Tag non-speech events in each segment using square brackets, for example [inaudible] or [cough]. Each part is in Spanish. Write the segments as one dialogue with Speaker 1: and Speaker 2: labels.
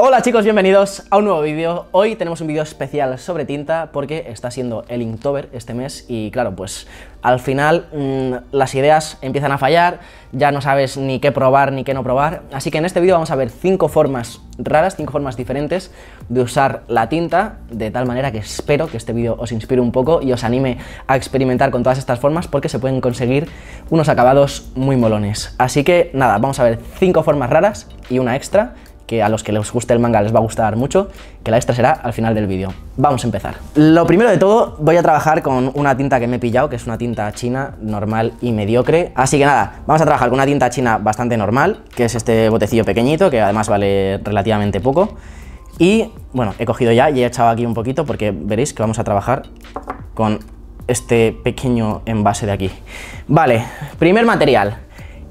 Speaker 1: Hola chicos, bienvenidos a un nuevo vídeo. Hoy tenemos un vídeo especial sobre tinta porque está siendo el Inktober este mes y claro, pues al final mm, las ideas empiezan a fallar, ya no sabes ni qué probar ni qué no probar, así que en este vídeo vamos a ver cinco formas raras, cinco formas diferentes de usar la tinta, de tal manera que espero que este vídeo os inspire un poco y os anime a experimentar con todas estas formas porque se pueden conseguir unos acabados muy molones. Así que nada, vamos a ver cinco formas raras y una extra que a los que les guste el manga les va a gustar mucho, que la extra será al final del vídeo. Vamos a empezar. Lo primero de todo, voy a trabajar con una tinta que me he pillado, que es una tinta china normal y mediocre. Así que nada, vamos a trabajar con una tinta china bastante normal, que es este botecillo pequeñito, que además vale relativamente poco. Y bueno, he cogido ya y he echado aquí un poquito porque veréis que vamos a trabajar con este pequeño envase de aquí. Vale, primer material,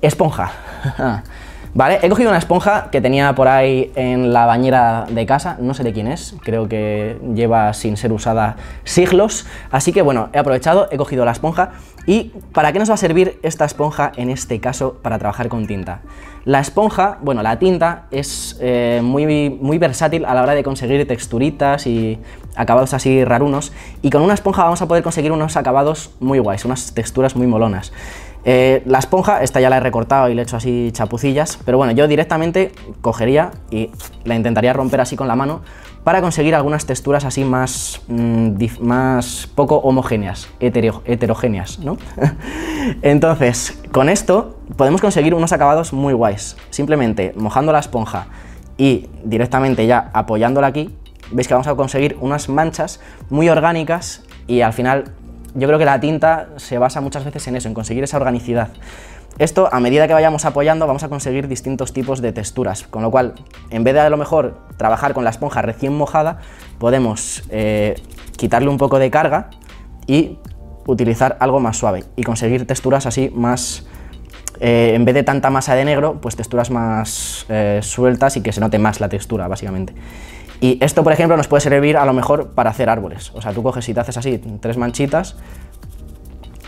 Speaker 1: esponja. [laughs] Ah, Vale, he cogido una esponja que tenía por ahí en la bañera de casa, no sé de quién es, creo que lleva sin ser usada siglos, así que bueno, he aprovechado, he cogido la esponja y ¿para qué nos va a servir esta esponja en este caso para trabajar con tinta? La esponja, bueno, la tinta es eh, muy, muy versátil a la hora de conseguir texturitas y acabados así rarunos y con una esponja vamos a poder conseguir unos acabados muy guays, unas texturas muy molonas. Eh, la esponja, esta ya la he recortado y le he hecho así chapucillas, pero bueno, yo directamente cogería y la intentaría romper así con la mano para conseguir algunas texturas así más, mm, más poco homogéneas, heterogéneas, ¿no? [laughs] Entonces, con esto podemos conseguir unos acabados muy guays. Simplemente mojando la esponja y directamente ya apoyándola aquí, veis que vamos a conseguir unas manchas muy orgánicas y al final yo creo que la tinta se basa muchas veces en eso, en conseguir esa organicidad. Esto, a medida que vayamos apoyando, vamos a conseguir distintos tipos de texturas, con lo cual, en vez de a lo mejor trabajar con la esponja recién mojada, podemos eh, quitarle un poco de carga y utilizar algo más suave y conseguir texturas así más, eh, en vez de tanta masa de negro, pues texturas más eh, sueltas y que se note más la textura, básicamente. Y esto, por ejemplo, nos puede servir a lo mejor para hacer árboles. O sea, tú coges y te haces así tres manchitas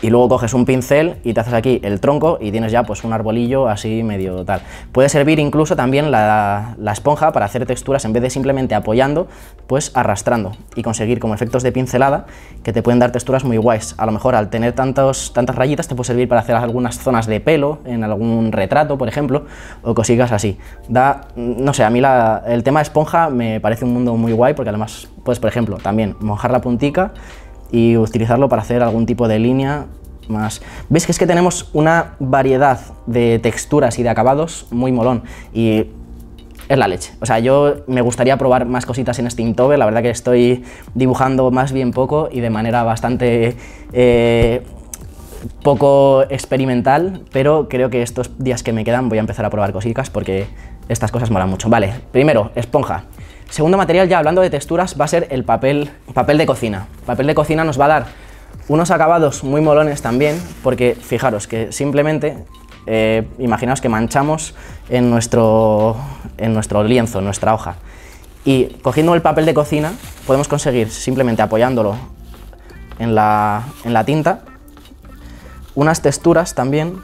Speaker 1: y luego coges un pincel y te haces aquí el tronco y tienes ya pues un arbolillo así medio tal. Puede servir incluso también la, esponja para hacer texturas en vez de simplemente apoyando, pues arrastrando y conseguir como efectos de pincelada que te pueden dar texturas muy guays. A lo mejor al tener tantas rayitas te puede servir para hacer algunas zonas de pelo en algún retrato, por ejemplo, o cosigas así. Da, no sé, a mí la, el tema de esponja me parece un mundo muy guay porque además puedes, por ejemplo, también mojar la puntica y utilizarlo para hacer algún tipo de línea más. ¿Veis que es que tenemos una variedad de texturas y de acabados muy molón? Y es la leche. O sea, yo me gustaría probar más cositas en Intover la verdad que estoy dibujando más bien poco y de manera bastante eh, poco experimental, pero creo que estos días que me quedan voy a empezar a probar cositas porque estas cosas molan mucho. Vale, primero, esponja. Segundo material, ya hablando de texturas, va a ser el papel, papel de cocina. papel de cocina nos va a dar unos acabados muy molones también, porque fijaros que simplemente, eh, imaginaos que manchamos en nuestro, en nuestro lienzo, en nuestra hoja. Y cogiendo el papel de cocina, podemos conseguir, simplemente apoyándolo en la, en la tinta, unas texturas también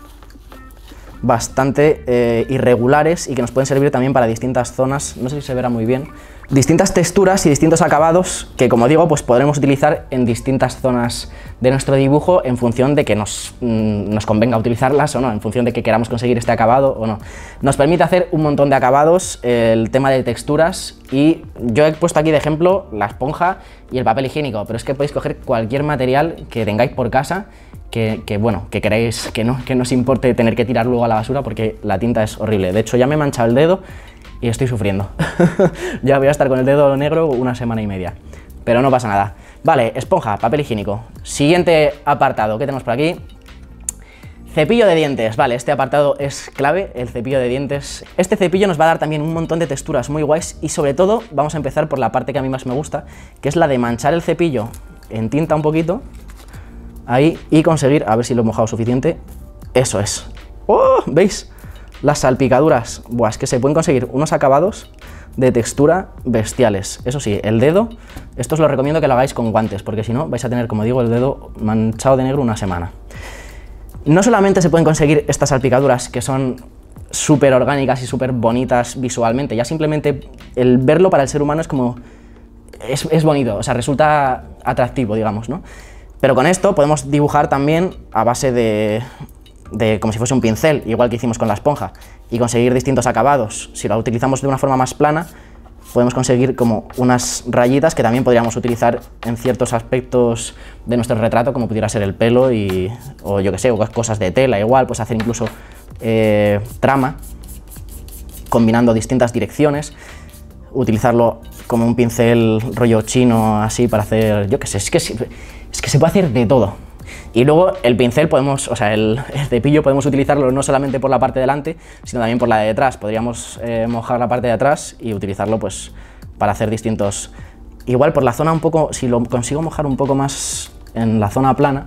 Speaker 1: bastante eh, irregulares y que nos pueden servir también para distintas zonas, no sé si se verá muy bien, distintas texturas y distintos acabados que, como digo, pues podremos utilizar en distintas zonas de nuestro dibujo en función de que nos, mm, nos convenga utilizarlas o no, en función de que queramos conseguir este acabado o no. Nos permite hacer un montón de acabados, el tema de texturas y yo he puesto aquí de ejemplo la esponja y el papel higiénico, pero es que podéis coger cualquier material que tengáis por casa que, bueno, que queréis, que no, que no os importe tener que tirar luego a la basura porque la tinta es horrible. De hecho, ya me he manchado el dedo y estoy sufriendo. [laughs] ya voy a estar con el dedo negro una semana y media. Pero no pasa nada. Vale, esponja, papel higiénico. Siguiente apartado, que tenemos por aquí? Cepillo de dientes, vale, este apartado es clave, el cepillo de dientes. Este cepillo nos va a dar también un montón de texturas muy guays y sobre todo vamos a empezar por la parte que a mí más me gusta, que es la de manchar el cepillo en tinta un poquito ahí y conseguir, a ver si lo he mojado suficiente, eso es. ¡Oh! ¿Veis? Las salpicaduras, Buah, es que se pueden conseguir unos acabados de textura bestiales. Eso sí, el dedo, esto os lo recomiendo que lo hagáis con guantes, porque si no vais a tener, como digo, el dedo manchado de negro una semana. No solamente se pueden conseguir estas salpicaduras que son súper orgánicas y súper bonitas visualmente, ya simplemente el verlo para el ser humano es como... Es, es bonito, o sea, resulta atractivo, digamos, ¿no? Pero con esto podemos dibujar también a base de, como si fuese un pincel, igual que hicimos con la esponja, y conseguir distintos acabados. Si la utilizamos de una forma más plana, podemos conseguir como unas rayitas que también podríamos utilizar en ciertos aspectos de nuestro retrato, como pudiera ser el pelo y, o yo que sé, o cosas de tela igual, pues hacer incluso eh, trama, combinando distintas direcciones, utilizarlo como un pincel rollo chino así para hacer, yo que sé, es que... sirve se puede hacer de todo. Y luego el pincel podemos, o sea, el, cepillo podemos utilizarlo no solamente por la parte delante, sino también por la de detrás. Podríamos eh, mojar la parte de atrás y utilizarlo pues para hacer distintos... Igual por la zona un poco, si lo consigo mojar un poco más en la zona plana,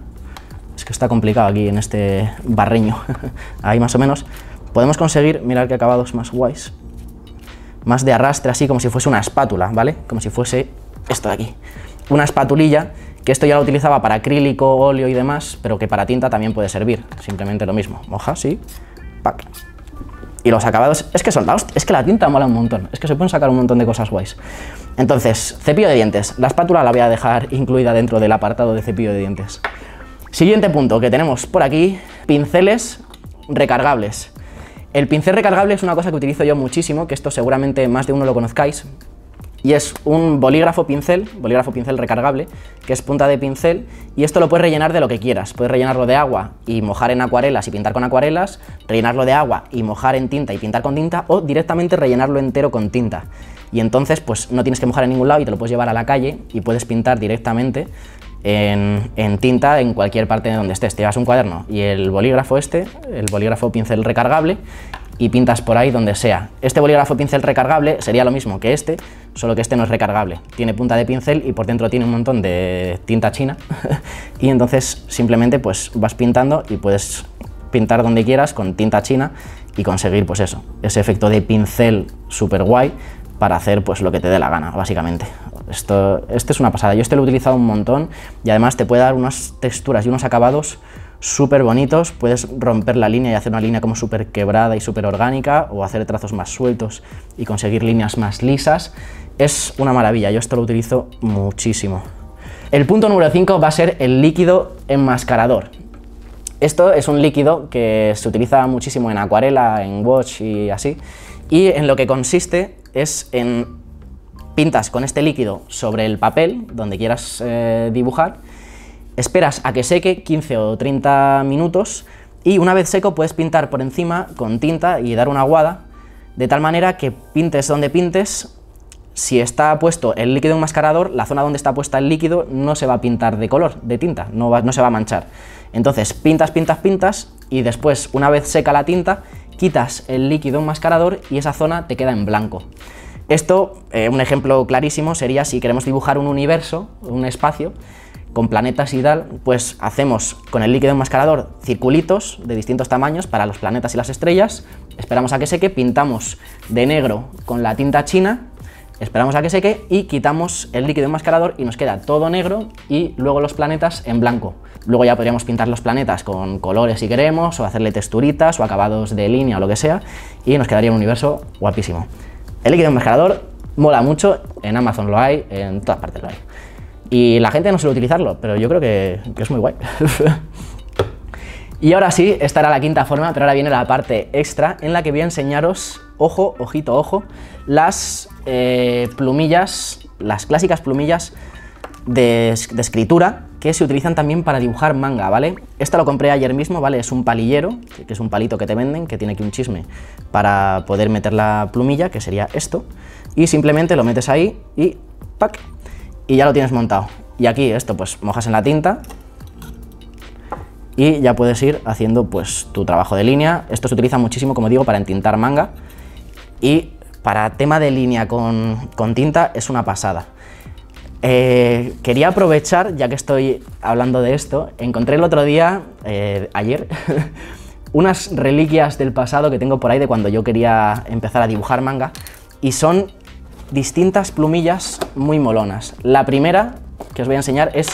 Speaker 1: es que está complicado aquí en este barreño, [laughs] ahí más o menos, podemos conseguir, mirar qué acabados más guays, más de arrastre así como si fuese una espátula, ¿vale? Como si fuese esto de aquí. Una espatulilla que esto ya lo utilizaba para acrílico, óleo y demás, pero que para tinta también puede servir. Simplemente lo mismo, moja, sí, pack. Y los acabados, es que son es que la tinta mola un montón, es que se pueden sacar un montón de cosas guays. Entonces, cepillo de dientes. La espátula la voy a dejar incluida dentro del apartado de cepillo de dientes. Siguiente punto que tenemos por aquí, pinceles recargables. El pincel recargable es una cosa que utilizo yo muchísimo, que esto seguramente más de uno lo conozcáis, y es un bolígrafo pincel, bolígrafo pincel recargable, que es punta de pincel y esto lo puedes rellenar de lo que quieras. Puedes rellenarlo de agua y mojar en acuarelas y pintar con acuarelas, rellenarlo de agua y mojar en tinta y pintar con tinta o directamente rellenarlo entero con tinta. Y entonces pues no tienes que mojar en ningún lado y te lo puedes llevar a la calle y puedes pintar directamente en, en, tinta en cualquier parte de donde estés. Te llevas un cuaderno y el bolígrafo este, el bolígrafo pincel recargable, y pintas por ahí donde sea. Este bolígrafo pincel recargable sería lo mismo que este, solo que este no es recargable. Tiene punta de pincel y por dentro tiene un montón de tinta china [laughs] y entonces simplemente pues vas pintando y puedes pintar donde quieras con tinta china y conseguir pues eso, ese efecto de pincel super guay para hacer pues lo que te dé la gana, básicamente. Esto, este es una pasada, yo este lo he utilizado un montón y además te puede dar unas texturas y unos acabados súper bonitos, puedes romper la línea y hacer una línea como súper quebrada y súper orgánica o hacer trazos más sueltos y conseguir líneas más lisas. Es una maravilla, yo esto lo utilizo muchísimo. El punto número 5 va a ser el líquido enmascarador. Esto es un líquido que se utiliza muchísimo en acuarela, en watch y así. Y en lo que consiste es en pintas con este líquido sobre el papel donde quieras eh, dibujar Esperas a que seque 15 o 30 minutos y una vez seco puedes pintar por encima con tinta y dar una aguada, de tal manera que pintes donde pintes, si está puesto el líquido enmascarador, la zona donde está puesta el líquido no se va a pintar de color, de tinta, no, no se va a manchar. Entonces pintas, pintas, pintas y después, una vez seca la tinta, quitas el líquido enmascarador y esa zona te queda en blanco. Esto, eh, un ejemplo clarísimo, sería si queremos dibujar un universo, un espacio, con planetas y tal, pues hacemos con el líquido enmascarador circulitos de distintos tamaños para los planetas y las estrellas, esperamos a que seque, pintamos de negro con la tinta china, esperamos a que seque y quitamos el líquido enmascarador y nos queda todo negro y luego los planetas en blanco. Luego ya podríamos pintar los planetas con colores si queremos, o hacerle texturitas o acabados de línea o lo que sea, y nos quedaría un universo guapísimo. El líquido enmascarador mola mucho, en Amazon lo hay, en todas partes lo hay y la gente no suele utilizarlo, pero yo creo que, es muy guay. [laughs] y ahora sí, esta era la quinta forma, pero ahora viene la parte extra en la que voy a enseñaros, ojo, ojito, ojo, las eh, plumillas, las clásicas plumillas de, escritura que se utilizan también para dibujar manga, ¿vale? Esta lo compré ayer mismo, ¿vale? Es un palillero, que es un palito que te venden, que tiene aquí un chisme para poder meter la plumilla, que sería esto, y simplemente lo metes ahí y ¡pac! y ya lo tienes montado. Y aquí esto pues mojas en la tinta y ya puedes ir haciendo pues tu trabajo de línea. Esto se utiliza muchísimo, como digo, para entintar manga y para tema de línea con, tinta es una pasada. Eh, quería aprovechar, ya que estoy hablando de esto, encontré el otro día, eh, ayer, [laughs] unas reliquias del pasado que tengo por ahí de cuando yo quería empezar a dibujar manga y son distintas plumillas muy molonas. La primera que os voy a enseñar es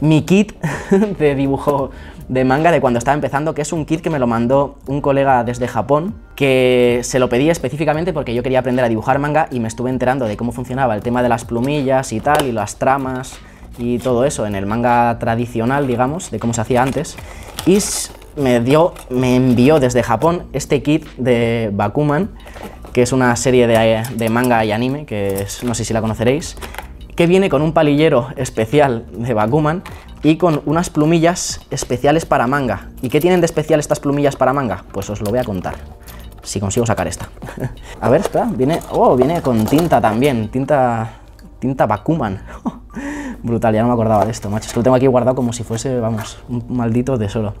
Speaker 1: mi kit [laughs] de dibujo de manga de cuando estaba empezando, que es un kit que me lo mandó un colega desde Japón, que se lo pedí específicamente porque yo quería aprender a dibujar manga y me estuve enterando de cómo funcionaba el tema de las plumillas y tal, y las tramas y todo eso en el manga tradicional, digamos, de cómo se hacía antes. Y me, dio, me envió desde Japón este kit de Bakuman, que es una serie de, manga y anime, que es, no sé si la conoceréis, que viene con un palillero especial de Bakuman y con unas plumillas especiales para manga. ¿Y qué tienen de especial estas plumillas para manga? Pues os lo voy a contar, si consigo sacar esta. [laughs] a ver, está viene, oh, viene con tinta también, tinta, tinta Bakuman. [laughs] Brutal, ya no me acordaba de esto, macho. que lo tengo aquí guardado como si fuese, vamos, un maldito tesoro.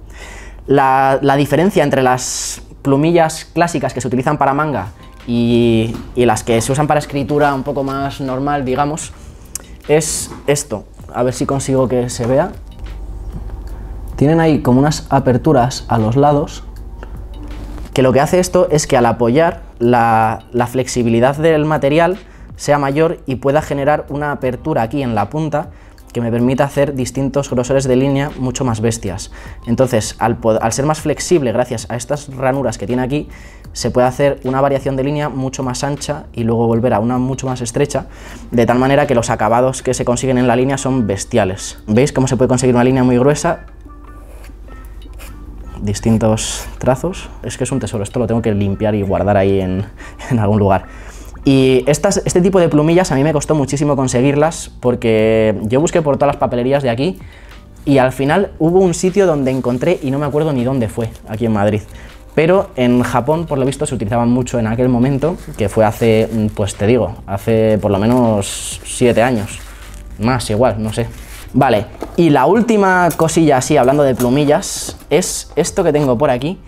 Speaker 1: La, la diferencia entre las plumillas clásicas que se utilizan para manga y, las que se usan para escritura un poco más normal, digamos, es esto. A ver si consigo que se vea. Tienen ahí como unas aperturas a los lados que lo que hace esto es que al apoyar la, flexibilidad del material sea mayor y pueda generar una apertura aquí en la punta que me permita hacer distintos grosores de línea mucho más bestias. Entonces, al, ser más flexible gracias a estas ranuras que tiene aquí, se puede hacer una variación de línea mucho más ancha y luego volver a una mucho más estrecha, de tal manera que los acabados que se consiguen en la línea son bestiales. ¿Veis cómo se puede conseguir una línea muy gruesa? Distintos trazos. Es que es un tesoro, esto lo tengo que limpiar y guardar ahí en [laughs] algún lugar. Y estas, este tipo de plumillas a mí me costó muchísimo conseguirlas porque yo busqué por todas las papelerías de aquí y al final hubo un sitio donde encontré y no me acuerdo ni dónde fue, aquí en Madrid. Pero en Japón, por lo visto, se utilizaban mucho en aquel momento, que fue hace, mm, pues te digo, hace por lo menos 7 años. Más, igual, no sé. Vale, y la última cosilla así, hablando de plumillas, es esto que tengo por aquí,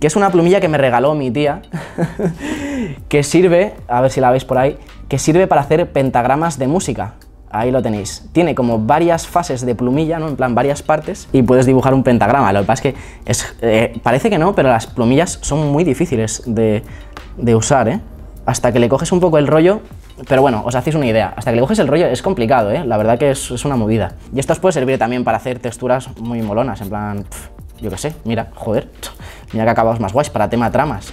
Speaker 1: que es una plumilla que me regaló mi tía. [laughs] que sirve, a ver si la veis por ahí, que sirve para hacer pentagramas de música. Ahí lo tenéis. Tiene como varias fases de plumilla, ¿no? En plan, varias partes y puedes dibujar un pentagrama. Lo que pasa es que es, eh, parece que no, pero las plumillas son muy difíciles de, usar, ¿eh? Hasta que le coges un poco el rollo, pero bueno, os hacéis una idea. Hasta que le coges el rollo es complicado, ¿eh? La verdad que es, una movida. Y esto os puede servir también para hacer texturas muy molonas, en plan, yo qué sé, mira, joder, mira que acabados más guays para tema tramas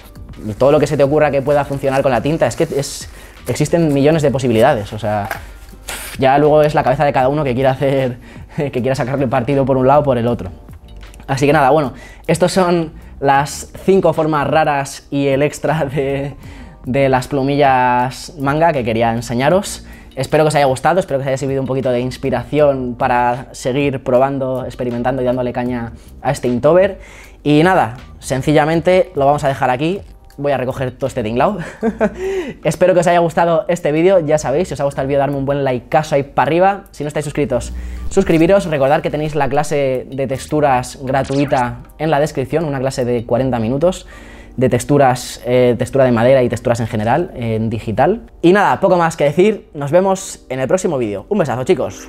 Speaker 1: todo lo que se te ocurra que pueda funcionar con la tinta, es que es, existen millones de posibilidades, o sea, ya luego es la cabeza de cada uno que quiera hacer, [laughs] que quiera sacarle partido por un lado o por el otro. Así que nada, bueno, estos son las cinco formas raras y el extra de, de las plumillas manga que quería enseñaros. Espero que os haya gustado, espero que os haya servido un poquito de inspiración para seguir probando, experimentando y dándole caña a este Intober. Y nada, sencillamente lo vamos a dejar aquí voy a recoger todo este tinglao. [laughs] Espero que os haya gustado este vídeo, ya sabéis, si os ha gustado el vídeo darme un buen like, caso ahí para arriba. Si no estáis suscritos, suscribiros, recordad que tenéis la clase de texturas gratuita en la descripción, una clase de 40 minutos de texturas, eh, textura de madera y texturas en general, en digital. Y nada, poco más que decir, nos vemos en el próximo vídeo. Un besazo chicos.